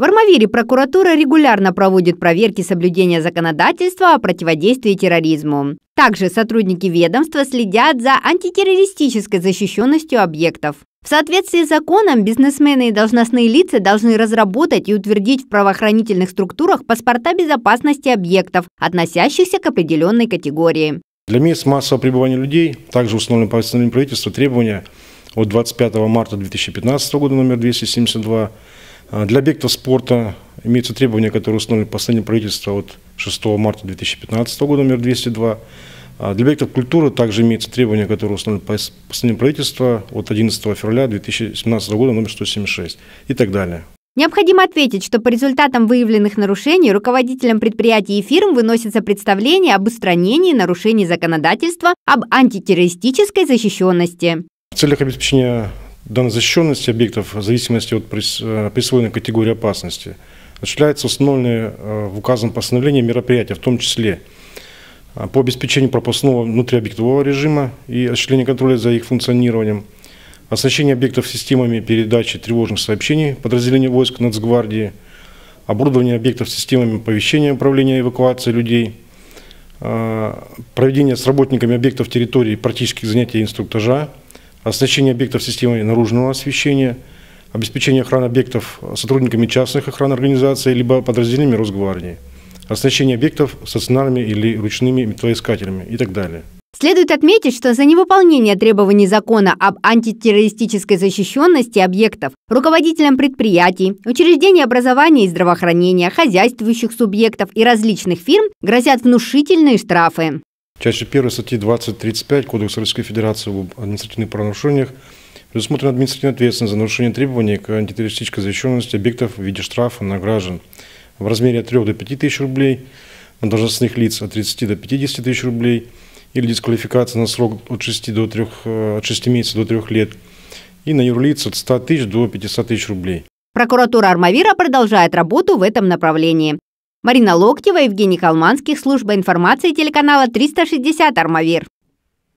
В Армавире прокуратура регулярно проводит проверки соблюдения законодательства о противодействии терроризму. Также сотрудники ведомства следят за антитеррористической защищенностью объектов. В соответствии с законом бизнесмены и должностные лица должны разработать и утвердить в правоохранительных структурах паспорта безопасности объектов, относящихся к определенной категории. Для мест массового пребывания людей также установлено постановлением правительства требования от 25 марта 2015 года номер 272 а, для объектов спорта имеются требования, которые установлены постановлением правительства от 6 марта 2015 года, номер 202. А, для объектов культуры также имеются требования, которые установлены постановлением правительства от 11 февраля 2017 года, номер 176 и так далее. Необходимо ответить, что по результатам выявленных нарушений руководителям предприятий и фирм выносится представление об устранении нарушений законодательства об антитеррористической защищенности. В целях обеспечения данной защищенности объектов в зависимости от э, присвоенной категории опасности осуществляются установленные э, в указанном постановлении мероприятия, в том числе э, по обеспечению пропускного внутриобъектового режима и осуществлению контроля за их функционированием, оснащение объектов системами передачи тревожных сообщений подразделению войск Нацгвардии, оборудование объектов системами оповещения управления эвакуацией людей, проведение с работниками объектов территории практических занятий инструктажа, оснащение объектов системой наружного освещения, обеспечение охраны объектов сотрудниками частных охран организаций либо подразделениями Росгвардии, оснащение объектов стационарными или ручными металлоискателями и так далее. Следует отметить, что за невыполнение требований закона об антитеррористической защищенности объектов руководителям предприятий, учреждений образования и здравоохранения, хозяйствующих субъектов и различных фирм грозят внушительные штрафы части 1 статьи 20.35 Кодекса Российской Федерации об административных правонарушениях предусмотрена административная ответственность за нарушение требований к антитеррористической защищенности объектов в виде штрафа на граждан в размере от 3 до 5 тысяч рублей, на должностных лиц от 30 до 50 тысяч рублей или дисквалификация на срок от 6, до 3, э, от 6 месяцев до 3 лет и на юрлиц от 100 тысяч до 500 тысяч рублей. Прокуратура Армавира продолжает работу в этом направлении. Марина Локтева, Евгений Калманский, служба информации телеканала 360 «Армавир».